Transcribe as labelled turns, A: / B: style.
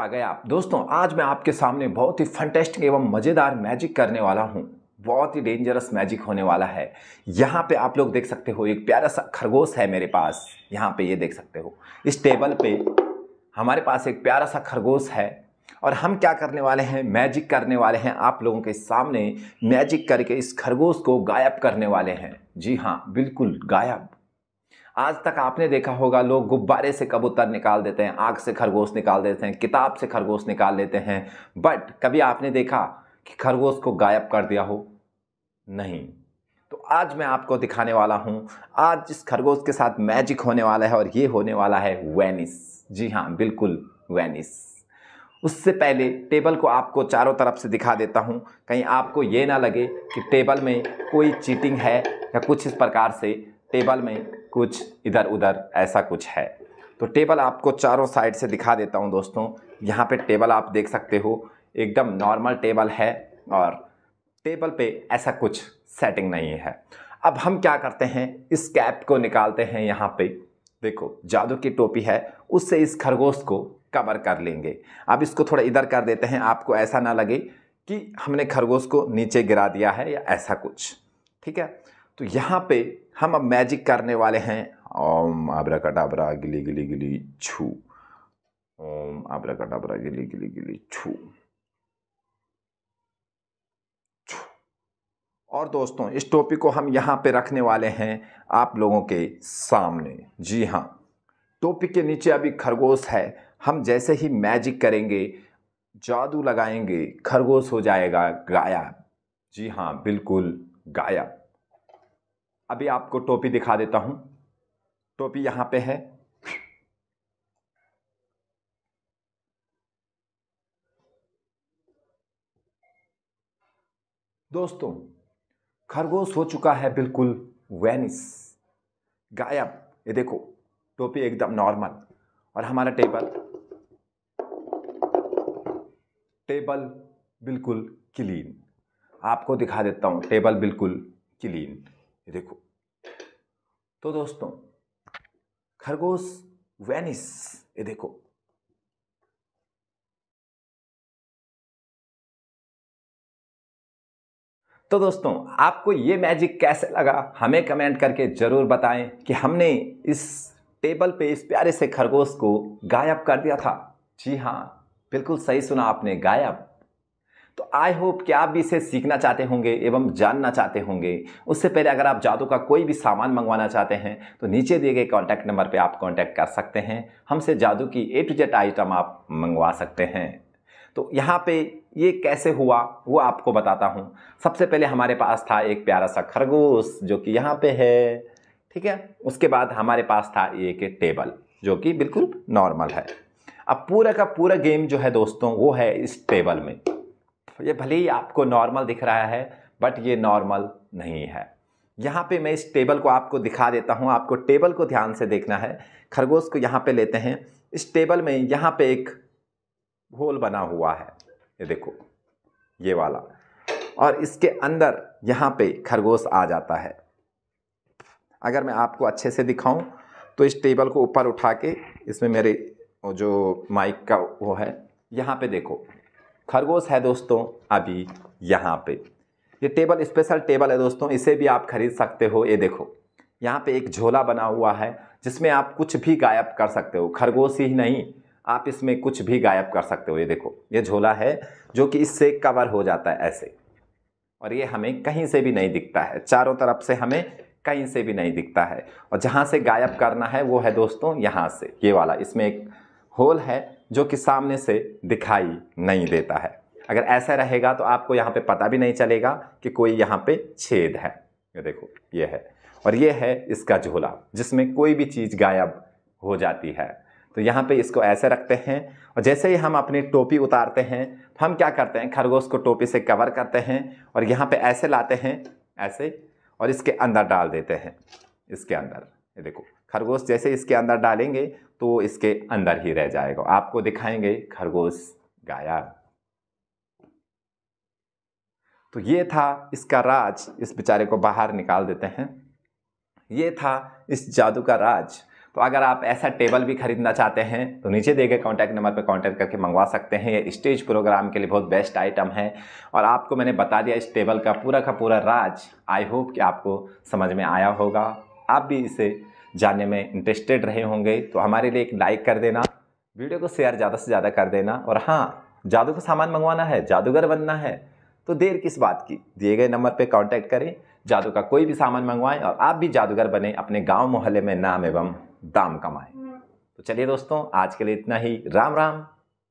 A: आ गए आप दोस्तों आज मैं आपके सामने बहुत ही फंटेस्टिक एवं मज़ेदार मैजिक करने वाला हूँ बहुत ही डेंजरस मैजिक होने वाला है यहाँ पे आप लोग देख सकते हो एक प्यारा सा खरगोश है मेरे पास यहाँ पे ये देख सकते हो इस टेबल पे हमारे पास एक प्यारा सा खरगोश है और हम क्या करने वाले हैं मैजिक करने वाले हैं आप लोगों के सामने मैजिक करके इस खरगोश को गायब करने वाले हैं जी हाँ बिल्कुल गायब आज तक आपने देखा होगा लोग गुब्बारे से कबूतर निकाल देते हैं आग से खरगोश निकाल देते हैं किताब से खरगोश निकाल लेते हैं बट कभी आपने देखा कि खरगोश को गायब कर दिया हो नहीं तो आज मैं आपको दिखाने वाला हूँ आज जिस खरगोश के साथ मैजिक होने वाला है और ये होने वाला है वेनिस जी हाँ बिल्कुल वेनिस उससे पहले टेबल को आपको चारों तरफ से दिखा देता हूँ कहीं आपको ये ना लगे कि टेबल में कोई चीटिंग है या कुछ इस प्रकार से टेबल में कुछ इधर उधर ऐसा कुछ है तो टेबल आपको चारों साइड से दिखा देता हूँ दोस्तों यहाँ पे टेबल आप देख सकते हो एकदम नॉर्मल टेबल है और टेबल पे ऐसा कुछ सेटिंग नहीं है अब हम क्या करते हैं इस कैप को निकालते हैं यहाँ पे देखो जादू की टोपी है उससे इस खरगोश को कवर कर लेंगे अब इसको थोड़ा इधर कर देते हैं आपको ऐसा ना लगे कि हमने खरगोश को नीचे गिरा दिया है या ऐसा कुछ ठीक है तो यहाँ पे हम अब मैजिक करने वाले हैं ओम आबरा कटाबरा गिली गिली गिली छू ओम आबरा कटाबरा गिली गिली गिली छू और दोस्तों इस टॉपिक को हम यहाँ पे रखने वाले हैं आप लोगों के सामने जी हाँ टॉपिक के नीचे अभी खरगोश है हम जैसे ही मैजिक करेंगे जादू लगाएंगे खरगोश हो जाएगा गायब जी हाँ बिल्कुल गायब अभी आपको टोपी दिखा देता हूं टोपी यहां पे है दोस्तों खरगोश हो चुका है बिल्कुल वेनिस गायब ये देखो टोपी एकदम नॉर्मल और हमारा टेबल टेबल बिल्कुल क्लीन आपको दिखा देता हूँ टेबल बिल्कुल क्लीन ये देखो तो दोस्तों खरगोश वेनिस ये देखो तो दोस्तों आपको ये मैजिक कैसे लगा हमें कमेंट करके ज़रूर बताएं कि हमने इस टेबल पे इस प्यारे से खरगोश को गायब कर दिया था जी हाँ बिल्कुल सही सुना आपने गायब तो आई होप कि आप भी इसे सीखना चाहते होंगे एवं जानना चाहते होंगे उससे पहले अगर आप जादू का कोई भी सामान मंगवाना चाहते हैं तो नीचे दिए गए कॉन्टैक्ट नंबर पर आप कॉन्टैक्ट कर सकते हैं हमसे जादू की ए टू जेड आइटम आप मंगवा सकते हैं तो यहाँ पे ये कैसे हुआ वो आपको बताता हूँ सबसे पहले हमारे पास था एक प्यारा सा खरगोश जो कि यहाँ पे है ठीक है उसके बाद हमारे पास था एक टेबल जो कि बिल्कुल नॉर्मल है अब पूरा का पूरा गेम जो है दोस्तों वो है इस टेबल में ये भले ही आपको नॉर्मल दिख रहा है बट ये नॉर्मल नहीं है यहाँ पे मैं इस टेबल को आपको दिखा देता हूँ आपको टेबल को ध्यान से देखना है खरगोश को यहाँ पे लेते हैं इस टेबल में यहाँ पे एक होल बना हुआ है ये देखो ये वाला और इसके अंदर यहाँ पे खरगोश आ जाता है अगर मैं आपको अच्छे से दिखाऊं तो इस टेबल को ऊपर उठा के इसमें मेरे जो माइक का वो है यहाँ पे देखो खरगोश है दोस्तों अभी यहाँ पे ये टेबल स्पेशल टेबल है दोस्तों इसे भी आप खरीद सकते हो ये देखो यहाँ पे एक झोला बना हुआ है जिसमें आप कुछ भी गायब कर सकते हो खरगोश ही नहीं आप इसमें कुछ भी गायब कर सकते हो ये देखो ये झोला है जो कि इससे कवर हो जाता है ऐसे और ये हमें कहीं से भी नहीं दिखता है चारों तरफ से हमें कहीं से भी नहीं दिखता है और जहाँ से गायब करना है वो है दोस्तों यहाँ से ये वाला इसमें एक होल है जो कि सामने से दिखाई नहीं देता है अगर ऐसा रहेगा तो आपको यहाँ पे पता भी नहीं चलेगा कि कोई यहाँ पे छेद है ये देखो ये है और ये है इसका झोला जिसमें कोई भी चीज़ गायब हो जाती है तो यहाँ पे इसको ऐसे रखते हैं और जैसे ही हम अपनी टोपी उतारते हैं तो हम क्या करते हैं खरगोश को टोपी से कवर करते हैं और यहाँ पर ऐसे लाते हैं ऐसे और इसके अंदर डाल देते हैं इसके अंदर ये देखो खरगोश जैसे इसके अंदर डालेंगे तो वो इसके अंदर ही रह जाएगा आपको दिखाएंगे खरगोश गाया तो ये था इसका राज इस बेचारे को बाहर निकाल देते हैं ये था इस जादू का राज तो अगर आप ऐसा टेबल भी खरीदना चाहते हैं तो नीचे दिए गए कॉन्टैक्ट नंबर पर कॉन्टैक्ट करके मंगवा सकते हैं ये स्टेज प्रोग्राम के लिए बहुत बेस्ट आइटम है और आपको मैंने बता दिया इस टेबल का पूरा का पूरा राज आई होप कि आपको समझ में आया होगा आप भी इसे जानने में इंटरेस्टेड रहे होंगे तो हमारे लिए एक लाइक कर देना वीडियो को शेयर ज़्यादा से ज़्यादा कर देना और हाँ जादू का सामान मंगवाना है जादूगर बनना है तो देर किस बात की दिए गए नंबर पर कॉन्टैक्ट करें जादू का कोई भी सामान मंगवाएं और आप भी जादूगर बने अपने गांव मोहल्ले में नाम एवं दाम कमाएं तो चलिए दोस्तों आज के लिए इतना ही राम राम